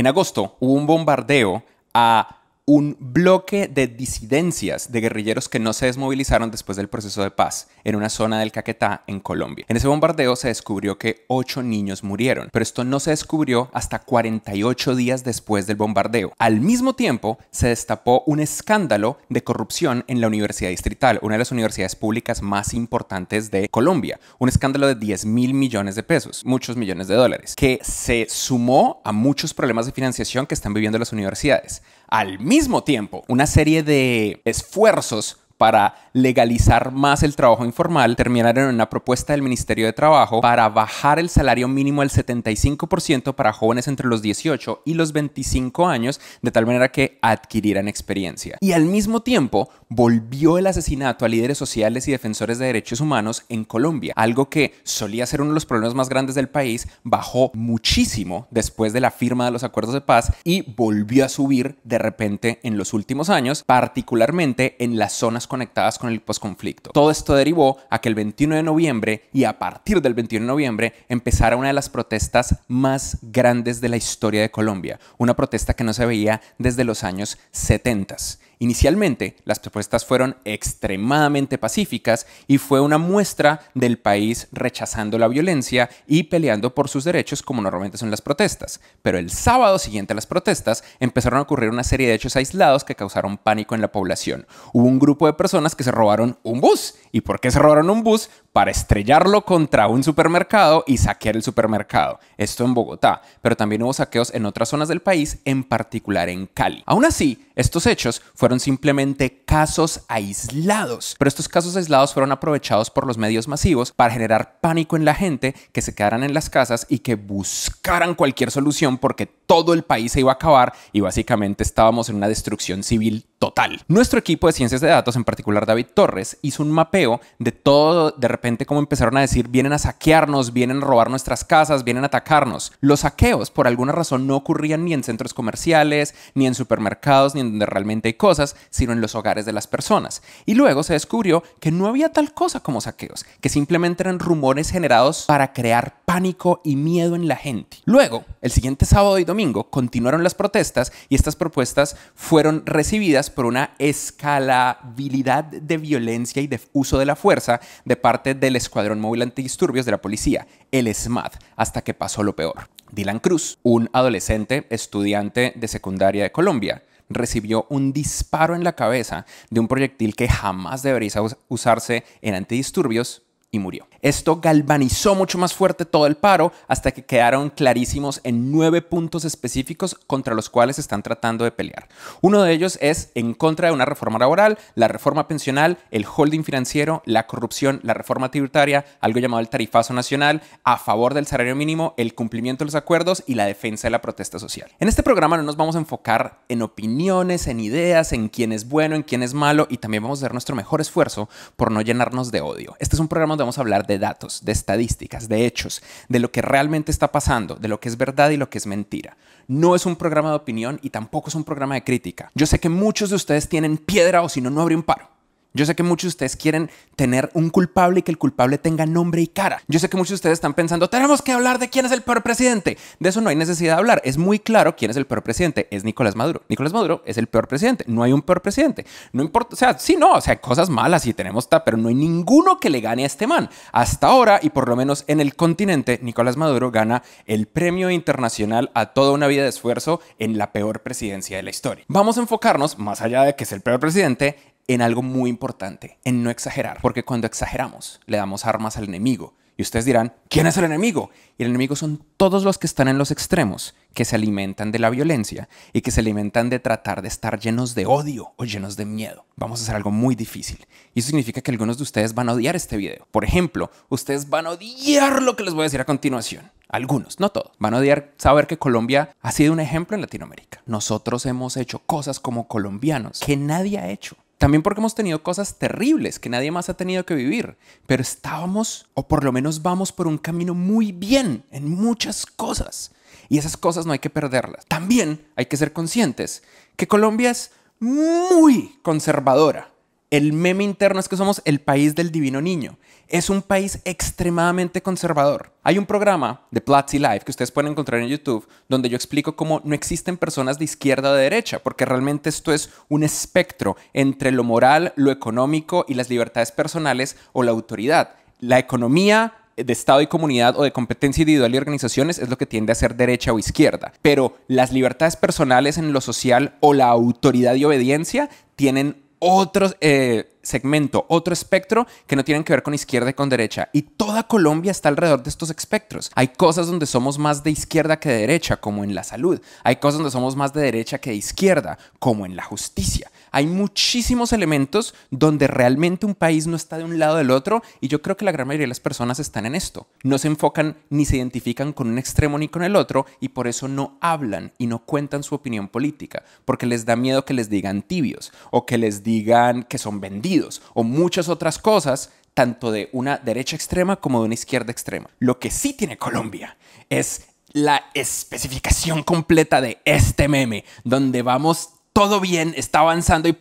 En agosto hubo un bombardeo a un bloque de disidencias de guerrilleros que no se desmovilizaron después del proceso de paz en una zona del Caquetá, en Colombia. En ese bombardeo se descubrió que ocho niños murieron, pero esto no se descubrió hasta 48 días después del bombardeo. Al mismo tiempo, se destapó un escándalo de corrupción en la Universidad Distrital, una de las universidades públicas más importantes de Colombia. Un escándalo de 10 mil millones de pesos, muchos millones de dólares, que se sumó a muchos problemas de financiación que están viviendo las universidades al mismo tiempo una serie de esfuerzos para legalizar más el trabajo informal, terminaron en una propuesta del Ministerio de Trabajo para bajar el salario mínimo al 75% para jóvenes entre los 18 y los 25 años, de tal manera que adquirieran experiencia. Y al mismo tiempo, volvió el asesinato a líderes sociales y defensores de derechos humanos en Colombia, algo que solía ser uno de los problemas más grandes del país, bajó muchísimo después de la firma de los acuerdos de paz y volvió a subir de repente en los últimos años, particularmente en las zonas conectadas con el posconflicto. Todo esto derivó a que el 21 de noviembre y a partir del 21 de noviembre empezara una de las protestas más grandes de la historia de Colombia, una protesta que no se veía desde los años 70. Inicialmente, las propuestas fueron extremadamente pacíficas y fue una muestra del país rechazando la violencia y peleando por sus derechos como normalmente son las protestas. Pero el sábado siguiente a las protestas empezaron a ocurrir una serie de hechos aislados que causaron pánico en la población. Hubo un grupo de personas que se robaron un bus. ¿Y por qué se robaron un bus? para estrellarlo contra un supermercado y saquear el supermercado. Esto en Bogotá, pero también hubo saqueos en otras zonas del país, en particular en Cali. Aún así, estos hechos fueron simplemente casos aislados, pero estos casos aislados fueron aprovechados por los medios masivos para generar pánico en la gente, que se quedaran en las casas y que buscaran cualquier solución porque todo el país se iba a acabar y básicamente estábamos en una destrucción civil total. Nuestro equipo de ciencias de datos, en particular David Torres, hizo un mapeo de todo, de repente como empezaron a decir, vienen a saquearnos, vienen a robar nuestras casas, vienen a atacarnos. Los saqueos por alguna razón no ocurrían ni en centros comerciales, ni en supermercados, ni en donde realmente hay cosas, sino en los hogares de las personas. Y luego se descubrió que no había tal cosa como saqueos, que simplemente eran rumores generados para crear pánico y miedo en la gente. Luego, el siguiente sábado y domingo, domingo continuaron las protestas y estas propuestas fueron recibidas por una escalabilidad de violencia y de uso de la fuerza de parte del Escuadrón Móvil Antidisturbios de la Policía, el SMAD, hasta que pasó lo peor. Dylan Cruz, un adolescente estudiante de secundaria de Colombia, recibió un disparo en la cabeza de un proyectil que jamás debería usarse en antidisturbios y murió. Esto galvanizó mucho más fuerte todo el paro hasta que quedaron clarísimos en nueve puntos específicos contra los cuales están tratando de pelear. Uno de ellos es en contra de una reforma laboral, la reforma pensional, el holding financiero, la corrupción, la reforma tributaria, algo llamado el tarifazo nacional, a favor del salario mínimo, el cumplimiento de los acuerdos y la defensa de la protesta social. En este programa no nos vamos a enfocar en opiniones, en ideas, en quién es bueno, en quién es malo y también vamos a dar nuestro mejor esfuerzo por no llenarnos de odio. Este es un programa donde vamos a hablar de datos, de estadísticas, de hechos, de lo que realmente está pasando, de lo que es verdad y lo que es mentira. No es un programa de opinión y tampoco es un programa de crítica. Yo sé que muchos de ustedes tienen piedra o si no, no habría un paro. Yo sé que muchos de ustedes quieren tener un culpable y que el culpable tenga nombre y cara. Yo sé que muchos de ustedes están pensando, tenemos que hablar de quién es el peor presidente. De eso no hay necesidad de hablar. Es muy claro quién es el peor presidente. Es Nicolás Maduro. Nicolás Maduro es el peor presidente. No hay un peor presidente. No importa, o sea, sí, no, o sea, hay cosas malas y tenemos pero no hay ninguno que le gane a este man. Hasta ahora, y por lo menos en el continente, Nicolás Maduro gana el premio internacional a toda una vida de esfuerzo en la peor presidencia de la historia. Vamos a enfocarnos, más allá de que es el peor presidente, en algo muy importante, en no exagerar, porque cuando exageramos le damos armas al enemigo. Y ustedes dirán, ¿quién es el enemigo? Y el enemigo son todos los que están en los extremos, que se alimentan de la violencia y que se alimentan de tratar de estar llenos de odio o llenos de miedo. Vamos a hacer algo muy difícil. Y eso significa que algunos de ustedes van a odiar este video. Por ejemplo, ustedes van a odiar lo que les voy a decir a continuación. Algunos, no todos, van a odiar saber que Colombia ha sido un ejemplo en Latinoamérica. Nosotros hemos hecho cosas como colombianos que nadie ha hecho. También porque hemos tenido cosas terribles que nadie más ha tenido que vivir, pero estábamos, o por lo menos vamos por un camino muy bien en muchas cosas. Y esas cosas no hay que perderlas. También hay que ser conscientes que Colombia es muy conservadora. El meme interno es que somos el país del divino niño es un país extremadamente conservador. Hay un programa de Platzi Live que ustedes pueden encontrar en YouTube donde yo explico cómo no existen personas de izquierda o de derecha, porque realmente esto es un espectro entre lo moral, lo económico y las libertades personales o la autoridad. La economía de Estado y comunidad o de competencia individual y organizaciones es lo que tiende a ser derecha o izquierda. Pero las libertades personales en lo social o la autoridad y obediencia tienen otros, eh, segmento, otro espectro que no tienen que ver con izquierda y con derecha. Y toda Colombia está alrededor de estos espectros. Hay cosas donde somos más de izquierda que de derecha, como en la salud. Hay cosas donde somos más de derecha que de izquierda, como en la justicia. Hay muchísimos elementos donde realmente un país no está de un lado del otro y yo creo que la gran mayoría de las personas están en esto. No se enfocan ni se identifican con un extremo ni con el otro y por eso no hablan y no cuentan su opinión política, porque les da miedo que les digan tibios o que les digan que son vendidos o muchas otras cosas, tanto de una derecha extrema como de una izquierda extrema. Lo que sí tiene Colombia es la especificación completa de este meme, donde vamos todo bien, está avanzando y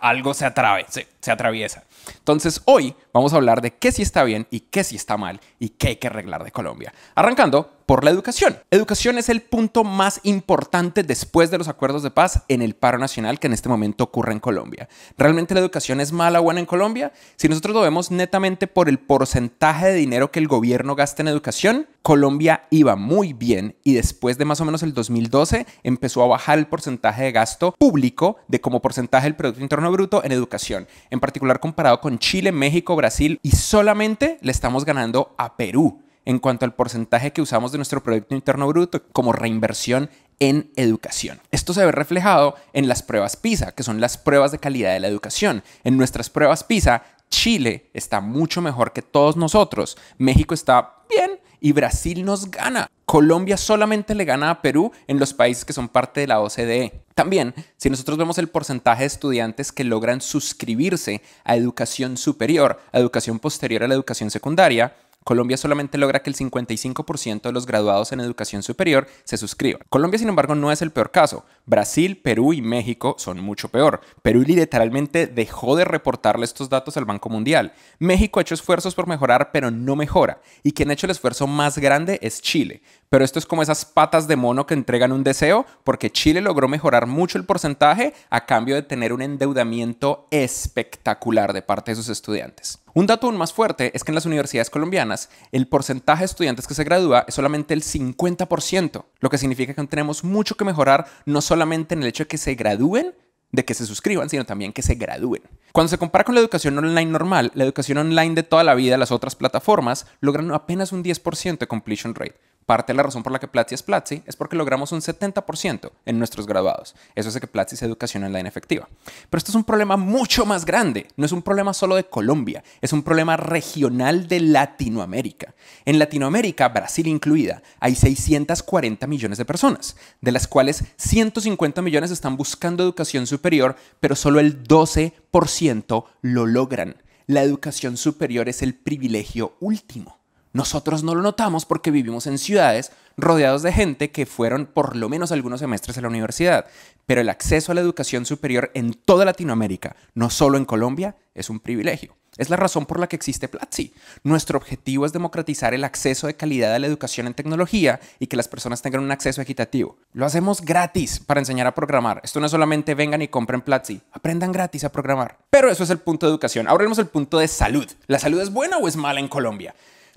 algo se, se, se atraviesa. Entonces hoy vamos a hablar de qué sí está bien y qué sí está mal y qué hay que arreglar de Colombia. Arrancando por la educación. Educación es el punto más importante después de los acuerdos de paz en el paro nacional que en este momento ocurre en Colombia. ¿Realmente la educación es mala o buena en Colombia? Si nosotros lo vemos netamente por el porcentaje de dinero que el gobierno gasta en educación, Colombia iba muy bien y después de más o menos el 2012 empezó a bajar el porcentaje de gasto público de como porcentaje del Producto Interno Bruto en educación, en particular comparado con Chile, México, Brasil y solamente le estamos ganando a Perú en cuanto al porcentaje que usamos de nuestro Producto Interno Bruto como reinversión en educación. Esto se ve reflejado en las pruebas PISA, que son las pruebas de calidad de la educación. En nuestras pruebas PISA, Chile está mucho mejor que todos nosotros, México está bien y Brasil nos gana. Colombia solamente le gana a Perú en los países que son parte de la OCDE. También, si nosotros vemos el porcentaje de estudiantes que logran suscribirse a educación superior, a educación posterior a la educación secundaria, Colombia solamente logra que el 55% de los graduados en educación superior se suscriban. Colombia, sin embargo, no es el peor caso. Brasil, Perú y México son mucho peor. Perú literalmente dejó de reportarle estos datos al Banco Mundial. México ha hecho esfuerzos por mejorar, pero no mejora. Y quien ha hecho el esfuerzo más grande es Chile. Pero esto es como esas patas de mono que entregan un deseo, porque Chile logró mejorar mucho el porcentaje a cambio de tener un endeudamiento espectacular de parte de sus estudiantes. Un dato aún más fuerte es que en las universidades colombianas el porcentaje de estudiantes que se gradúa es solamente el 50%, lo que significa que tenemos mucho que mejorar no solamente en el hecho de que se gradúen, de que se suscriban, sino también que se gradúen. Cuando se compara con la educación online normal, la educación online de toda la vida, las otras plataformas logran apenas un 10% de completion rate, Parte de la razón por la que Platzi es Platzi es porque logramos un 70% en nuestros graduados. Eso hace que Platzi sea educación la inefectiva. Pero esto es un problema mucho más grande. No es un problema solo de Colombia, es un problema regional de Latinoamérica. En Latinoamérica, Brasil incluida, hay 640 millones de personas, de las cuales 150 millones están buscando educación superior, pero solo el 12% lo logran. La educación superior es el privilegio último. Nosotros no lo notamos porque vivimos en ciudades rodeados de gente que fueron por lo menos algunos semestres a la universidad, pero el acceso a la educación superior en toda Latinoamérica, no solo en Colombia, es un privilegio. Es la razón por la que existe Platzi. Nuestro objetivo es democratizar el acceso de calidad a la educación en tecnología y que las personas tengan un acceso equitativo. Lo hacemos gratis para enseñar a programar. Esto no es solamente vengan y compren Platzi, aprendan gratis a programar. Pero eso es el punto de educación. Ahora vemos el punto de salud. ¿La salud es buena o es mala en Colombia?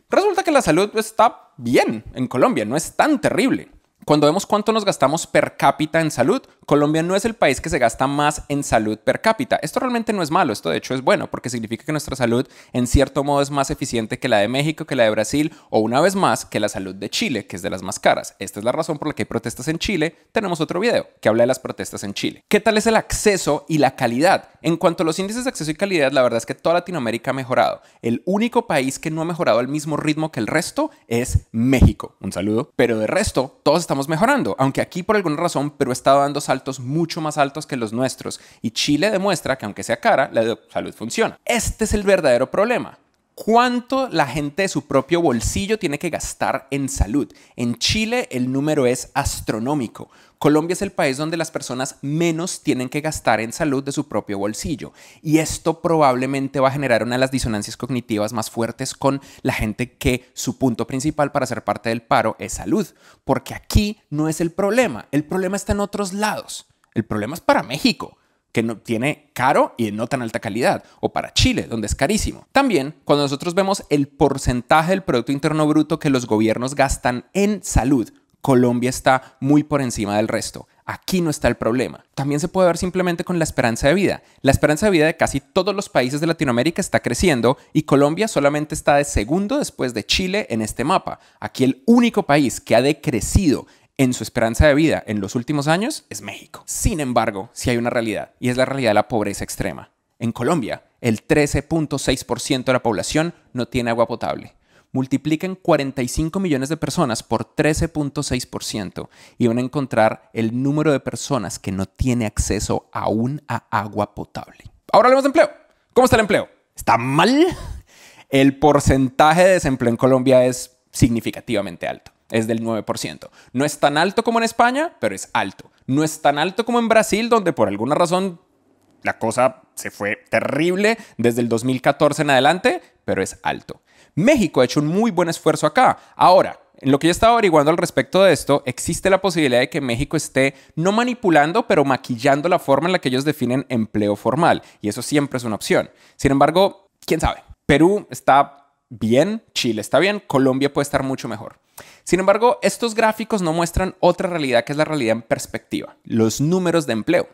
Resulta que la salud está bien en Colombia, no es tan terrible. Cuando vemos cuánto nos gastamos per cápita en salud, Colombia no es el país que se gasta más en salud per cápita. Esto realmente no es malo, esto de hecho es bueno, porque significa que nuestra salud en cierto modo es más eficiente que la de México, que la de Brasil o una vez más que la salud de Chile, que es de las más caras. Esta es la razón por la que hay protestas en Chile. Tenemos otro video que habla de las protestas en Chile. ¿Qué tal es el acceso y la calidad? En cuanto a los índices de acceso y calidad, la verdad es que toda Latinoamérica ha mejorado. El único país que no ha mejorado al mismo ritmo que el resto es México. Un saludo. Pero de resto, todos estamos mejorando, aunque aquí por alguna razón pero está dando saltos mucho más altos que los nuestros y Chile demuestra que aunque sea cara, la salud funciona. Este es el verdadero problema cuánto la gente de su propio bolsillo tiene que gastar en salud. En Chile el número es astronómico. Colombia es el país donde las personas menos tienen que gastar en salud de su propio bolsillo. Y esto probablemente va a generar una de las disonancias cognitivas más fuertes con la gente que su punto principal para ser parte del paro es salud. Porque aquí no es el problema. El problema está en otros lados. El problema es para México que no, tiene caro y no tan alta calidad, o para Chile, donde es carísimo. También, cuando nosotros vemos el porcentaje del Producto Interno Bruto que los gobiernos gastan en salud, Colombia está muy por encima del resto. Aquí no está el problema. También se puede ver simplemente con la esperanza de vida. La esperanza de vida de casi todos los países de Latinoamérica está creciendo y Colombia solamente está de segundo después de Chile en este mapa. Aquí el único país que ha decrecido en su esperanza de vida en los últimos años es México. Sin embargo, sí hay una realidad, y es la realidad de la pobreza extrema. En Colombia, el 13.6% de la población no tiene agua potable. Multipliquen 45 millones de personas por 13.6% y van a encontrar el número de personas que no tiene acceso aún a agua potable. Ahora hablemos de empleo. ¿Cómo está el empleo? ¿Está mal? El porcentaje de desempleo en Colombia es significativamente alto es del 9%. No es tan alto como en España, pero es alto. No es tan alto como en Brasil, donde por alguna razón la cosa se fue terrible desde el 2014 en adelante, pero es alto. México ha hecho un muy buen esfuerzo acá. Ahora, en lo que yo estaba averiguando al respecto de esto, existe la posibilidad de que México esté no manipulando, pero maquillando la forma en la que ellos definen empleo formal. Y eso siempre es una opción. Sin embargo, quién sabe. Perú está bien, Chile está bien, Colombia puede estar mucho mejor. Sin embargo, estos gráficos no muestran otra realidad que es la realidad en perspectiva, los números de empleo.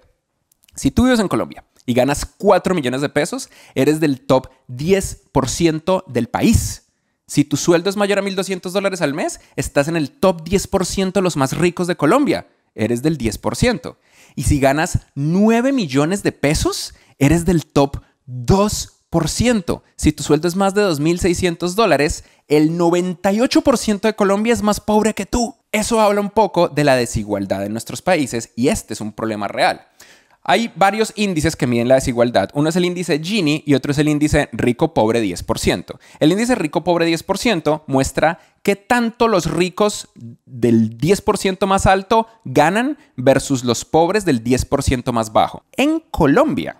Si tú vives en Colombia y ganas 4 millones de pesos, eres del top 10% del país. Si tu sueldo es mayor a 1.200 dólares al mes, estás en el top 10% de los más ricos de Colombia. Eres del 10%. Y si ganas 9 millones de pesos, eres del top 2%. Si tu sueldo es más de 2.600 dólares, el 98% de Colombia es más pobre que tú. Eso habla un poco de la desigualdad en nuestros países y este es un problema real. Hay varios índices que miden la desigualdad. Uno es el índice Gini y otro es el índice rico-pobre 10%. El índice rico-pobre 10% muestra qué tanto los ricos del 10% más alto ganan versus los pobres del 10% más bajo. En Colombia,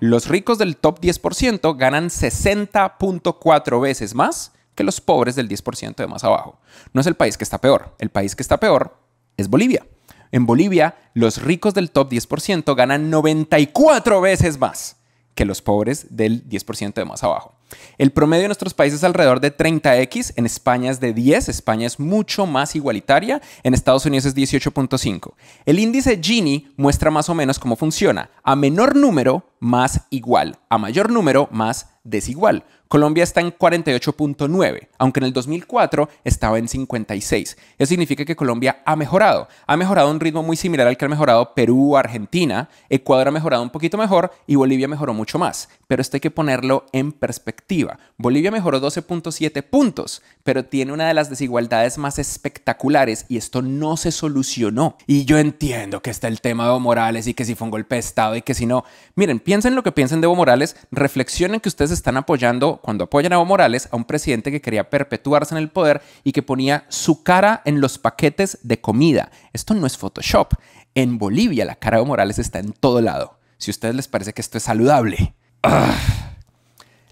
los ricos del top 10% ganan 60.4 veces más que los pobres del 10% de más abajo. No es el país que está peor, el país que está peor es Bolivia. En Bolivia, los ricos del top 10% ganan 94 veces más que los pobres del 10% de más abajo. El promedio de nuestros países es alrededor de 30x, en España es de 10, España es mucho más igualitaria, en Estados Unidos es 18.5. El índice Gini muestra más o menos cómo funciona. A menor número, más igual. A mayor número, más desigual. Colombia está en 48.9, aunque en el 2004 estaba en 56. Eso significa que Colombia ha mejorado. Ha mejorado a un ritmo muy similar al que ha mejorado Perú, Argentina, Ecuador ha mejorado un poquito mejor y Bolivia mejoró mucho más. Pero esto hay que ponerlo en perspectiva. Bolivia mejoró 12.7 puntos, pero tiene una de las desigualdades más espectaculares y esto no se solucionó. Y yo entiendo que está el tema de Evo Morales y que si fue un golpe de Estado y que si no. Miren, piensen lo que piensen de Evo Morales, reflexionen que ustedes están apoyando cuando, apoyan a Evo Morales, a un presidente que quería perpetuarse en el poder y que ponía su cara en los paquetes de comida. Esto no es Photoshop. En Bolivia la cara de Evo Morales está en todo lado. Si a ustedes les parece que esto es saludable. Ah.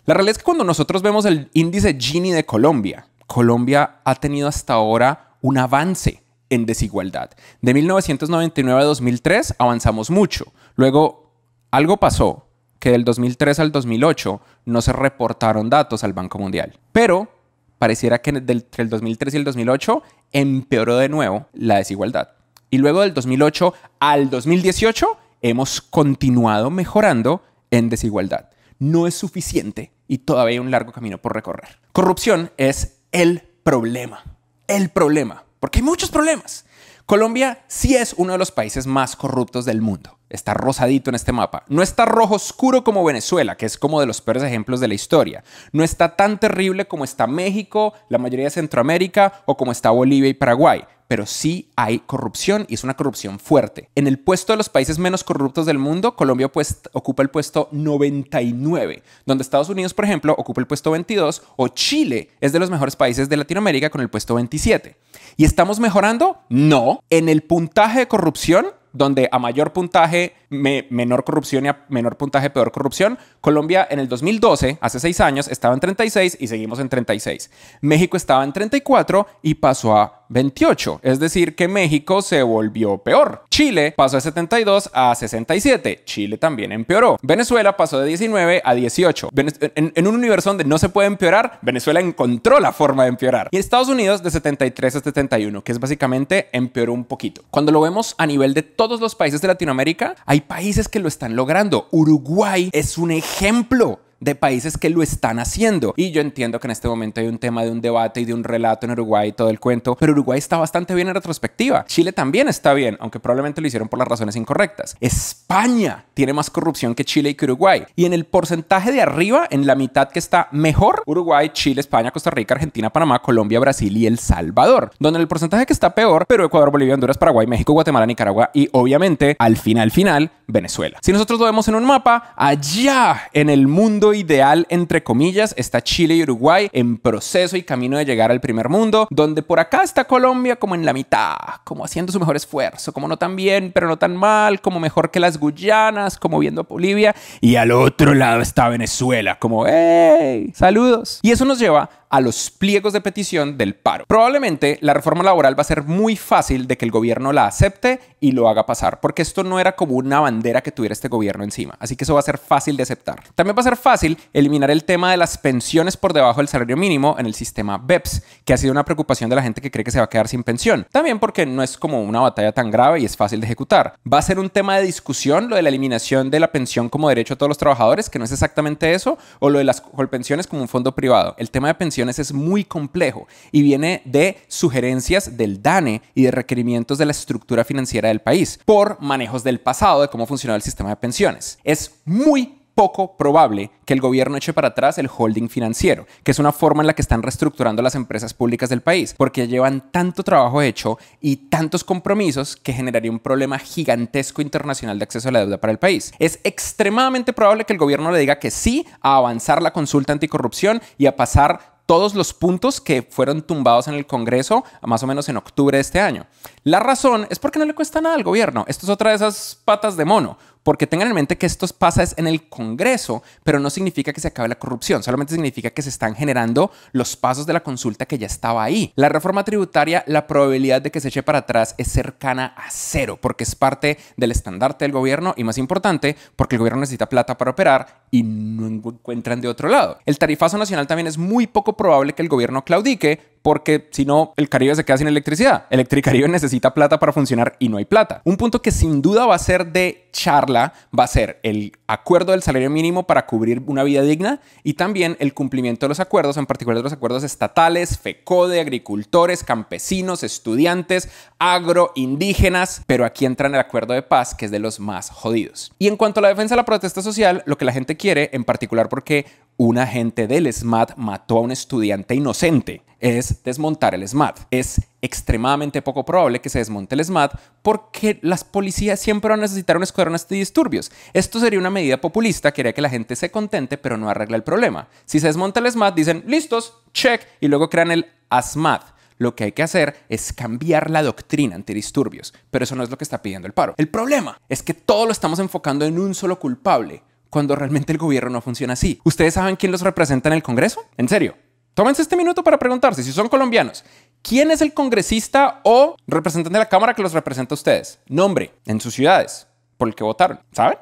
La realidad es que cuando nosotros vemos el índice Gini de Colombia, Colombia ha tenido hasta ahora un avance en desigualdad. De 1999 a 2003 avanzamos mucho. Luego algo pasó, que del 2003 al 2008 no se reportaron datos al Banco Mundial. Pero pareciera que entre el 2003 y el 2008 empeoró de nuevo la desigualdad. Y luego del 2008 al 2018 hemos continuado mejorando en desigualdad. No es suficiente y todavía hay un largo camino por recorrer. Corrupción es el problema. El problema. Porque hay muchos problemas. Colombia sí es uno de los países más corruptos del mundo está rosadito en este mapa. No está rojo oscuro como Venezuela, que es como de los peores ejemplos de la historia. No está tan terrible como está México, la mayoría de Centroamérica o como está Bolivia y Paraguay. Pero sí hay corrupción y es una corrupción fuerte. En el puesto de los países menos corruptos del mundo, Colombia pues, ocupa el puesto 99, donde Estados Unidos, por ejemplo, ocupa el puesto 22 o Chile es de los mejores países de Latinoamérica con el puesto 27. ¿Y estamos mejorando? No. En el puntaje de corrupción, donde a mayor puntaje menor corrupción y a menor puntaje, peor corrupción. Colombia en el 2012, hace seis años, estaba en 36 y seguimos en 36. México estaba en 34 y pasó a 28, es decir, que México se volvió peor. Chile pasó de 72 a 67, Chile también empeoró. Venezuela pasó de 19 a 18. en, un universo donde no se puede empeorar, Venezuela encontró la forma de empeorar. Y Estados Unidos de 73 a 71, que es básicamente empeoró un poquito. Cuando lo vemos a nivel de todos los países de Latinoamérica, hay países que lo están logrando. Uruguay es un ejemplo de países que lo están haciendo. Y yo entiendo que en este momento hay un tema de un debate y de un relato en Uruguay y todo el cuento, pero Uruguay está bastante bien en retrospectiva. Chile también está bien, aunque probablemente lo hicieron por las razones incorrectas. España tiene más corrupción que Chile y que Uruguay. Y en el porcentaje de arriba, en la mitad que está mejor, Uruguay, Chile, España, Costa Rica, Argentina, Panamá, Colombia, Brasil y El Salvador. Donde en el porcentaje que está peor, pero Ecuador, Bolivia, Honduras, Paraguay, México, Guatemala, Nicaragua y obviamente al final, final, Venezuela. Si nosotros lo vemos en un mapa, allá en el mundo ideal, entre comillas, está Chile y Uruguay en proceso y camino de llegar al primer mundo, donde por acá está Colombia como en la mitad, como haciendo su mejor esfuerzo, como no tan bien, pero no tan mal, como mejor que las Guyanas, como viendo a Bolivia, y al otro lado está Venezuela, como, ¡hey! Saludos. Y eso nos lleva a los pliegos de petición del paro. Probablemente la reforma laboral va a ser muy fácil de que el gobierno la acepte y lo haga pasar, porque esto no era como una bandera que tuviera este gobierno encima, así que eso va a ser fácil de aceptar. También va a ser fácil eliminar el tema de las pensiones por debajo del salario mínimo en el sistema BEPS, que ha sido una preocupación de la gente que cree que se va a quedar sin pensión. También porque no es como una batalla tan grave y es fácil de ejecutar. Va a ser un tema de discusión lo de la eliminación de la pensión como derecho a todos los trabajadores, que no es exactamente eso, o lo de las pensiones como un fondo privado. El tema de pensiones es muy complejo y viene de sugerencias del DANE y de requerimientos de la estructura financiera del país por manejos del pasado de cómo funcionaba el sistema de pensiones. Es muy poco probable que el gobierno eche para atrás el holding financiero, que es una forma en la que están reestructurando las empresas públicas del país, porque llevan tanto trabajo hecho y tantos compromisos que generaría un problema gigantesco internacional de acceso a la deuda para el país. Es extremadamente probable que el gobierno le diga que sí a avanzar la consulta anticorrupción y a pasar todos los puntos que fueron tumbados en el Congreso más o menos en octubre de este año. La razón es porque no le cuesta nada al gobierno. Esto es otra de esas patas de mono porque tengan en mente que esto pasa en el Congreso, pero no significa que se acabe la corrupción, solamente significa que se están generando los pasos de la consulta que ya estaba ahí. La reforma tributaria, la probabilidad de que se eche para atrás es cercana a cero, porque es parte del estandarte del gobierno y más importante, porque el gobierno necesita plata para operar y no encuentran de otro lado. El tarifazo nacional también es muy poco probable que el gobierno claudique, porque si no, el Caribe se queda sin electricidad. Electricaribe necesita plata para funcionar y no hay plata. Un punto que sin duda va a ser de charla va a ser el acuerdo del salario mínimo para cubrir una vida digna y también el cumplimiento de los acuerdos, en particular de los acuerdos estatales, FECODE, agricultores, campesinos, estudiantes, agro, indígenas, pero aquí entra en el acuerdo de paz que es de los más jodidos. Y en cuanto a la defensa de la protesta social, lo que la gente quiere, en particular porque un agente del SMAT mató a un estudiante inocente es desmontar el SMAT. Es extremadamente poco probable que se desmonte el SMAT porque las policías siempre van a necesitar un escuadrón anti-disturbios. Esto sería una medida populista que haría que la gente se contente pero no arregla el problema. Si se desmonta el SMAT dicen listos, check y luego crean el ASMAT lo que hay que hacer es cambiar la doctrina antidisturbios, pero eso no es lo que está pidiendo el paro. El problema es que todo lo estamos enfocando en un solo culpable, cuando realmente el gobierno no funciona así. ¿Ustedes saben quién los representa en el Congreso? En serio. Tómense este minuto para preguntarse si son colombianos. ¿Quién es el congresista o representante de la Cámara que los representa a ustedes? Nombre, en sus ciudades, por el que votaron. ¿Saben?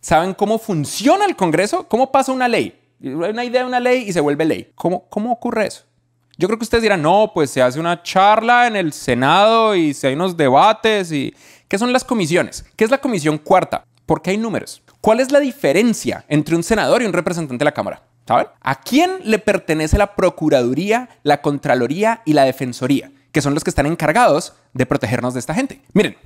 ¿Saben cómo funciona el Congreso? ¿Cómo pasa una ley? Una idea de una ley y se vuelve ley. ¿Cómo, cómo ocurre eso? Yo creo que ustedes dirán, no, pues se hace una charla en el Senado y se hay unos debates y... ¿Qué son las comisiones? ¿Qué es la comisión cuarta? Porque hay números? ¿Cuál es la diferencia entre un senador y un representante de la Cámara? ¿Saben? ¿A quién le pertenece la Procuraduría, la Contraloría y la Defensoría? Que son los que están encargados de protegernos de esta gente. Miren,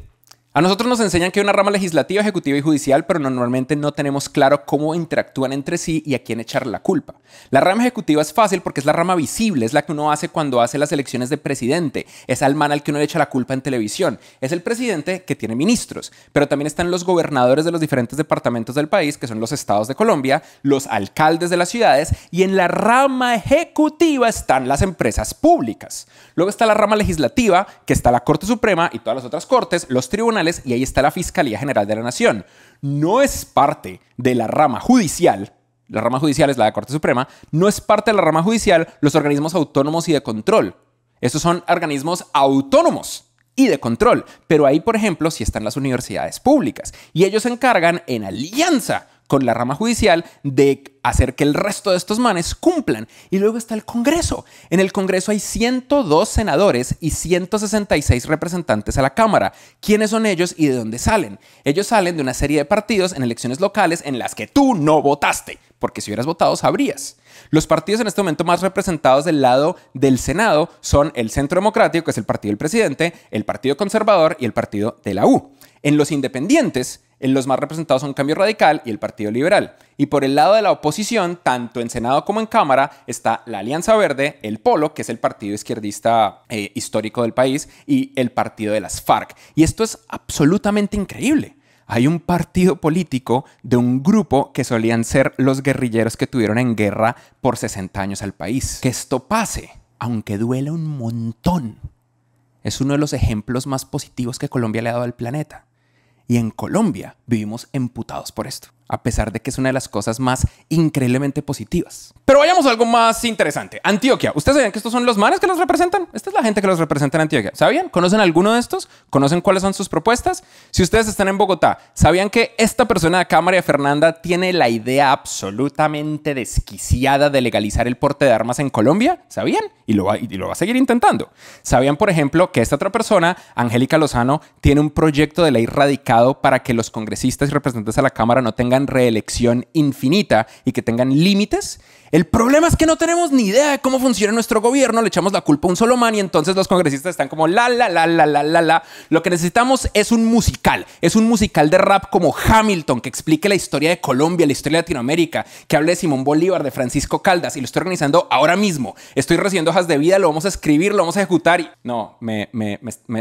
a nosotros nos enseñan que hay una rama legislativa, ejecutiva y judicial, pero normalmente no tenemos claro cómo interactúan entre sí y a quién echar la culpa. La rama ejecutiva es fácil porque es la rama visible, es la que uno hace cuando hace las elecciones de presidente, es al man al que uno le echa la culpa en televisión, es el presidente que tiene ministros, pero también están los gobernadores de los diferentes departamentos del país, que son los estados de Colombia, los alcaldes de las ciudades, y en la rama ejecutiva están las empresas públicas. Luego está la rama legislativa, que está la Corte Suprema y todas las otras cortes, los tribunales, y ahí está la Fiscalía General de la Nación. No es parte de la rama judicial, la rama judicial es la de la Corte Suprema, no es parte de la rama judicial los organismos autónomos y de control. Estos son organismos autónomos y de control, pero ahí, por ejemplo, sí están las universidades públicas y ellos se encargan en alianza con la rama judicial de hacer que el resto de estos manes cumplan. Y luego está el Congreso. En el Congreso hay 102 senadores y 166 representantes a la Cámara. ¿Quiénes son ellos y de dónde salen? Ellos salen de una serie de partidos en elecciones locales en las que tú no votaste, porque si hubieras votado sabrías. Los partidos en este momento más representados del lado del Senado son el Centro Democrático, que es el partido del presidente, el Partido Conservador y el partido de la U. En los independientes, en los más representados son Cambio Radical y el Partido Liberal. Y por el lado de la oposición, tanto en Senado como en Cámara, está la Alianza Verde, el Polo, que es el partido izquierdista eh, histórico del país, y el partido de las FARC. Y esto es absolutamente increíble. Hay un partido político de un grupo que solían ser los guerrilleros que tuvieron en guerra por 60 años al país. Que esto pase, aunque duele un montón, es uno de los ejemplos más positivos que Colombia le ha dado al planeta y en Colombia vivimos emputados por esto a pesar de que es una de las cosas más increíblemente positivas. Pero vayamos a algo más interesante. Antioquia. ¿Ustedes sabían que estos son los manes que los representan? Esta es la gente que los representa en Antioquia. ¿Sabían? ¿Conocen alguno de estos? ¿Conocen cuáles son sus propuestas? Si ustedes están en Bogotá, ¿sabían que esta persona de acá, María Fernanda, tiene la idea absolutamente desquiciada de legalizar el porte de armas en Colombia? ¿Sabían? Y lo va, y lo va a seguir intentando. ¿Sabían, por ejemplo, que esta otra persona, Angélica Lozano, tiene un proyecto de ley radicado para que los congresistas y representantes a la Cámara no tengan reelección infinita y que tengan límites. El problema es que no tenemos ni idea de cómo funciona nuestro gobierno, le echamos la culpa a un solo man y entonces los congresistas están como la, la, la, la, la, la, la. Lo que necesitamos es un musical, es un musical de rap como Hamilton, que explique la historia de Colombia, la historia de Latinoamérica, que hable de Simón Bolívar, de Francisco Caldas, y lo estoy organizando ahora mismo. Estoy recibiendo hojas de vida, lo vamos a escribir, lo vamos a ejecutar. No, me, me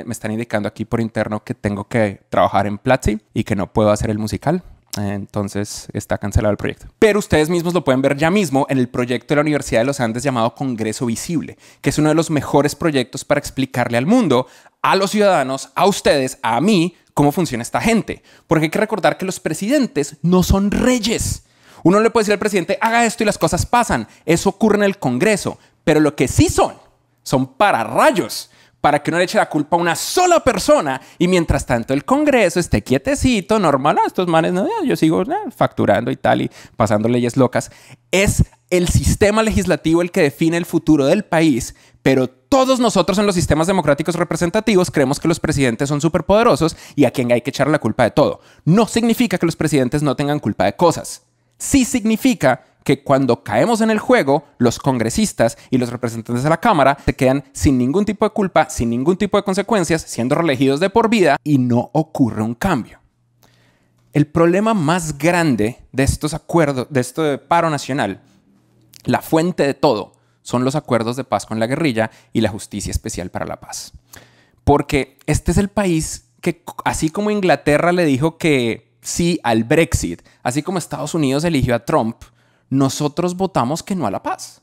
están indicando aquí por interno que tengo que trabajar en Platzi y que no puedo hacer el musical. Entonces está cancelado el proyecto. Pero ustedes mismos lo pueden ver ya mismo en el proyecto de la Universidad de los Andes llamado Congreso Visible, que es uno de los mejores proyectos para explicarle al mundo, a los ciudadanos, a ustedes, a mí, cómo funciona esta gente. Porque hay que recordar que los presidentes no son reyes. Uno le puede decir al presidente, haga esto y las cosas pasan. Eso ocurre en el Congreso. Pero lo que sí son, son pararrayos para que no le eche la culpa a una sola persona y mientras tanto el Congreso esté quietecito, normal, ah, estos manes, no, yo sigo facturando y tal y pasando leyes locas, es el sistema legislativo el que define el futuro del país, pero todos nosotros en los sistemas democráticos representativos creemos que los presidentes son superpoderosos y a quien hay que echar la culpa de todo. No significa que los presidentes no tengan culpa de cosas. Sí significa que cuando caemos en el juego, los congresistas y los representantes de la Cámara se quedan sin ningún tipo de culpa, sin ningún tipo de consecuencias, siendo reelegidos de por vida y no ocurre un cambio. El problema más grande de estos acuerdos, de esto de paro nacional, la fuente de todo, son los acuerdos de paz con la guerrilla y la justicia especial para la paz. Porque este es el país que, así como Inglaterra le dijo que sí al Brexit, así como Estados Unidos eligió a Trump, nosotros votamos que no a la paz.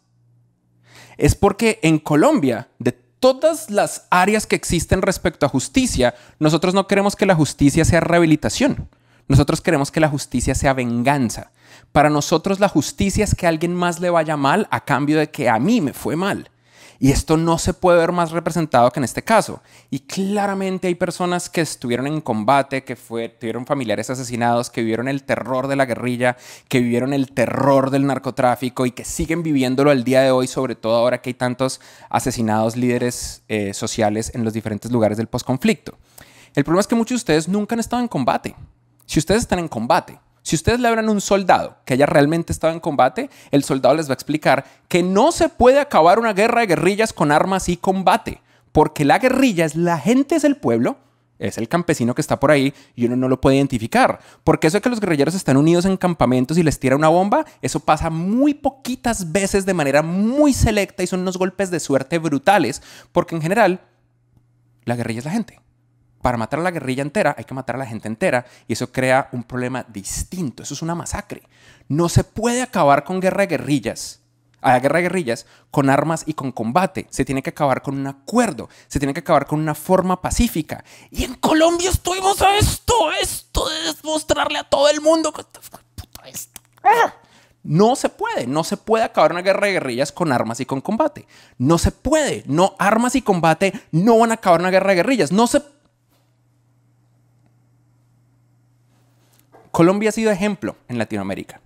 Es porque en Colombia, de todas las áreas que existen respecto a justicia, nosotros no queremos que la justicia sea rehabilitación. Nosotros queremos que la justicia sea venganza. Para nosotros la justicia es que a alguien más le vaya mal a cambio de que a mí me fue mal. Y esto no se puede ver más representado que en este caso. Y claramente hay personas que estuvieron en combate, que tuvieron familiares asesinados, que vivieron el terror de la guerrilla, que vivieron el terror del narcotráfico y que siguen viviéndolo al día de hoy, sobre todo ahora que hay tantos asesinados líderes eh, sociales en los diferentes lugares del posconflicto. El problema es que muchos de ustedes nunca han estado en combate. Si ustedes están en combate, si ustedes le hablan a un soldado que haya realmente estado en combate, el soldado les va a explicar que no se puede acabar una guerra de guerrillas con armas y combate, porque la guerrilla es la gente, es el pueblo, es el campesino que está por ahí y uno no lo puede identificar. Porque eso de que los guerrilleros están unidos en campamentos y les tira una bomba, eso pasa muy poquitas veces de manera muy selecta y son unos golpes de suerte brutales, porque en general la guerrilla es la gente para matar a la guerrilla entera hay que matar a la gente entera y eso crea un problema distinto. Eso es una masacre. No se puede acabar con guerra de guerrillas a la guerra de guerrillas con armas y con combate. Se tiene que acabar con un acuerdo, se tiene que acabar con una forma pacífica. Y en Colombia estuvimos a esto, esto de mostrarle a todo el mundo que esto. Ah. No se puede, no se puede acabar una guerra de guerrillas con armas y con combate. No se puede, no armas y combate no van a acabar una guerra de guerrillas. No se puede Colombia ha sido ejemplo en Latinoamérica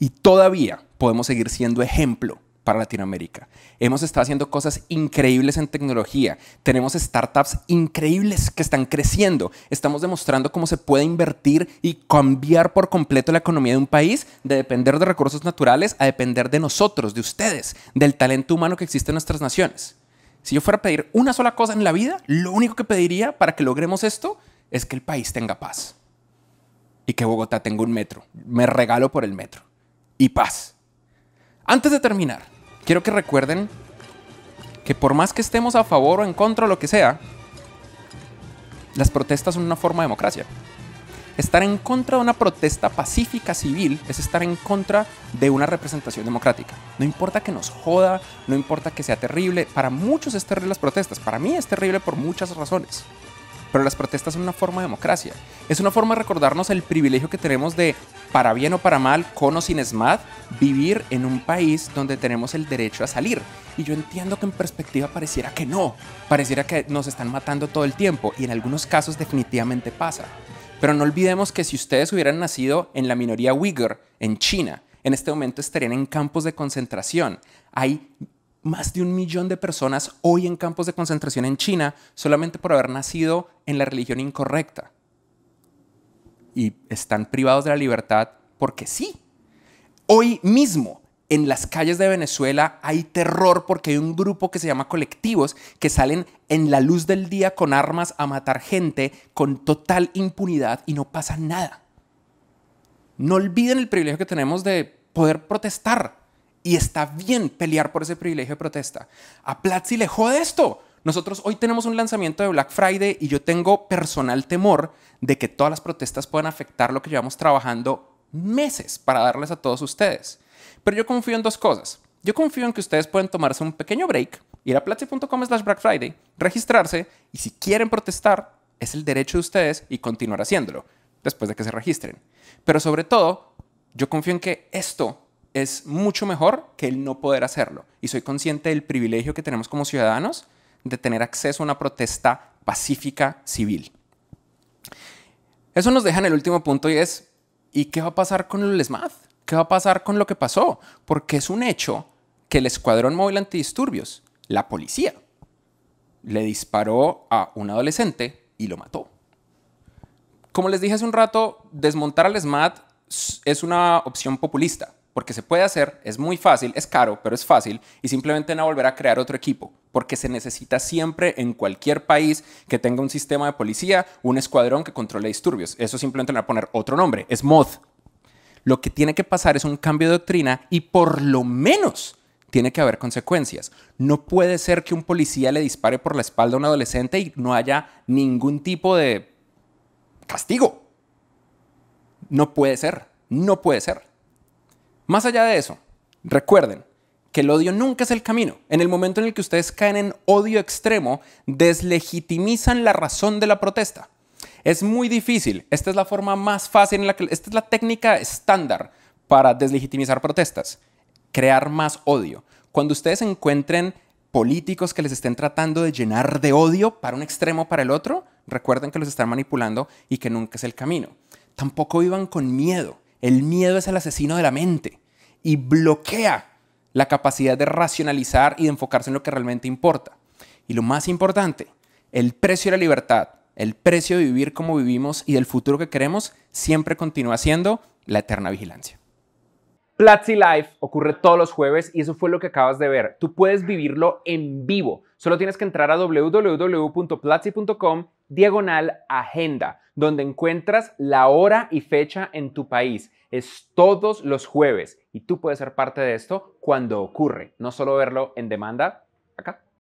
y todavía podemos seguir siendo ejemplo para Latinoamérica. Hemos estado haciendo cosas increíbles en tecnología. Tenemos startups increíbles que están creciendo. Estamos demostrando cómo se puede invertir y cambiar por completo la economía de un país de depender de recursos naturales a depender de nosotros, de ustedes, del talento humano que existe en nuestras naciones. Si yo fuera a pedir una sola cosa en la vida, lo único que pediría para que logremos esto es que el país tenga paz y que Bogotá tenga un metro. Me regalo por el metro. Y paz. Antes de terminar, quiero que recuerden que por más que estemos a favor o en contra o lo que sea, las protestas son una forma de democracia. Estar en contra de una protesta pacífica civil es estar en contra de una representación democrática. No importa que nos joda, no importa que sea terrible, para muchos es terrible las protestas, para mí es terrible por muchas razones pero las protestas son una forma de democracia. Es una forma de recordarnos el privilegio que tenemos de, para bien o para mal, con o sin SMAD, vivir en un país donde tenemos el derecho a salir. Y yo entiendo que en perspectiva pareciera que no, pareciera que nos están matando todo el tiempo y en algunos casos definitivamente pasa. Pero no olvidemos que si ustedes hubieran nacido en la minoría Uyghur, en China, en este momento estarían en campos de concentración. Hay más de un millón de personas hoy en campos de concentración en China solamente por haber nacido en la religión incorrecta. Y están privados de la libertad porque sí. Hoy mismo en las calles de Venezuela hay terror porque hay un grupo que se llama colectivos que salen en la luz del día con armas a matar gente con total impunidad y no pasa nada. No olviden el privilegio que tenemos de poder protestar. Y está bien pelear por ese privilegio de protesta. A Platzi le jode esto. Nosotros hoy tenemos un lanzamiento de Black Friday y yo tengo personal temor de que todas las protestas puedan afectar lo que llevamos trabajando meses para darles a todos ustedes. Pero yo confío en dos cosas. Yo confío en que ustedes pueden tomarse un pequeño break, ir a platzi.com slash Black Friday, registrarse y si quieren protestar, es el derecho de ustedes y continuar haciéndolo después de que se registren. Pero sobre todo, yo confío en que esto es mucho mejor que el no poder hacerlo. Y soy consciente del privilegio que tenemos como ciudadanos de tener acceso a una protesta pacífica civil. Eso nos deja en el último punto y es, ¿y qué va a pasar con el Smat ¿Qué va a pasar con lo que pasó? Porque es un hecho que el Escuadrón Móvil Antidisturbios, la policía, le disparó a un adolescente y lo mató. Como les dije hace un rato, desmontar al Smat es una opción populista porque se puede hacer, es muy fácil, es caro, pero es fácil, y simplemente no volver a crear otro equipo, porque se necesita siempre en cualquier país que tenga un sistema de policía, un escuadrón que controle disturbios. Eso simplemente no va a poner otro nombre, es mod. Lo que tiene que pasar es un cambio de doctrina y por lo menos tiene que haber consecuencias. No puede ser que un policía le dispare por la espalda a un adolescente y no haya ningún tipo de castigo. No puede ser, no puede ser. Más allá de eso, recuerden que el odio nunca es el camino. En el momento en el que ustedes caen en odio extremo, deslegitimizan la razón de la protesta. Es muy difícil. Esta es la forma más fácil en la que esta es la técnica estándar para deslegitimizar protestas, crear más odio. Cuando ustedes encuentren políticos que les estén tratando de llenar de odio para un extremo para el otro, recuerden que los están manipulando y que nunca es el camino. Tampoco vivan con miedo. El miedo es el asesino de la mente y bloquea la capacidad de racionalizar y de enfocarse en lo que realmente importa. Y lo más importante, el precio de la libertad, el precio de vivir como vivimos y del futuro que queremos, siempre continúa siendo la eterna vigilancia. Platzi Life ocurre todos los jueves y eso fue lo que acabas de ver. Tú puedes vivirlo en vivo. Solo tienes que entrar a www.platzi.com diagonal agenda, donde encuentras la hora y fecha en tu país. Es todos los jueves y tú puedes ser parte de esto cuando ocurre, no solo verlo en demanda acá.